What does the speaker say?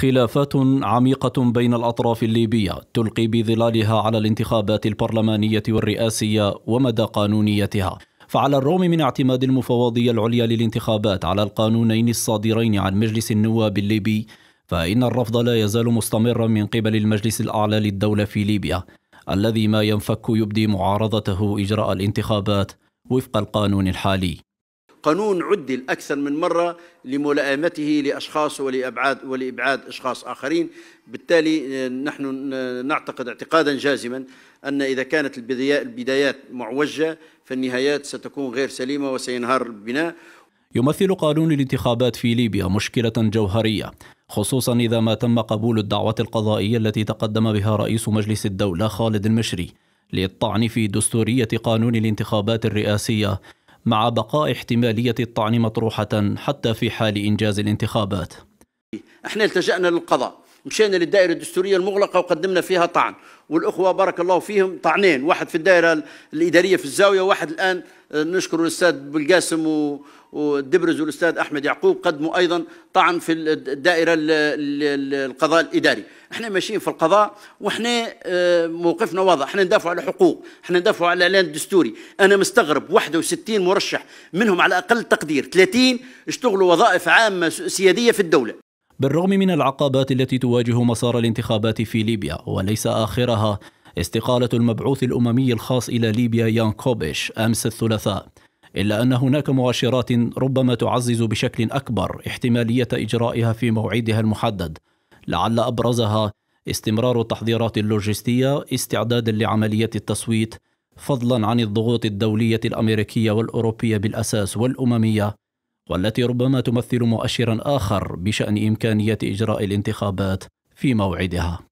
خلافات عميقة بين الأطراف الليبية تلقي بظلالها على الانتخابات البرلمانية والرئاسية ومدى قانونيتها فعلى الرغم من اعتماد المفوضية العليا للانتخابات على القانونين الصادرين عن مجلس النواب الليبي فإن الرفض لا يزال مستمرا من قبل المجلس الأعلى للدولة في ليبيا الذي ما ينفك يبدي معارضته إجراء الانتخابات وفق القانون الحالي قانون عدل أكثر من مرة لملائمته لأشخاص ولأبعاد ولإبعاد أشخاص آخرين بالتالي آه، نحن آه، نعتقد اعتقادا جازما أن إذا كانت البدايات معوجة فالنهايات ستكون غير سليمة وسينهار البناء يمثل قانون الانتخابات في ليبيا مشكلة جوهرية خصوصا إذا ما تم قبول الدعوة القضائية التي تقدم بها رئيس مجلس الدولة خالد المشري للطعن في دستورية قانون الانتخابات الرئاسية مع بقاء احتمالية الطعن مطروحة حتى في حال إنجاز الانتخابات احنا التجأنا للقضاء مشينا للدائرة الدستورية المغلقة وقدمنا فيها طعن والأخوة بارك الله فيهم طعنين واحد في الدائرة الإدارية في الزاوية واحد الآن نشكر الأستاذ بالقاسم والدبرز والأستاذ أحمد يعقوب قدموا أيضا طعن في الدائرة القضاء الإداري احنا ماشيين في القضاء واحنا آه، موقفنا واضح احنا ندافع على حقوق احنا ندافع على الإعلان الدستوري أنا مستغرب 61 مرشح منهم على أقل تقدير 30 اشتغلوا وظائف عامة سيادية في الدولة بالرغم من العقبات التي تواجه مسار الانتخابات في ليبيا وليس آخرها استقالة المبعوث الأممي الخاص إلى ليبيا يان كوبيش أمس الثلاثاء إلا أن هناك مؤشرات ربما تعزز بشكل أكبر احتمالية إجرائها في موعدها المحدد لعل أبرزها استمرار التحضيرات اللوجستية استعدادا لعملية التصويت فضلا عن الضغوط الدولية الأمريكية والأوروبية بالأساس والأممية والتي ربما تمثل مؤشرا آخر بشأن إمكانية إجراء الانتخابات في موعدها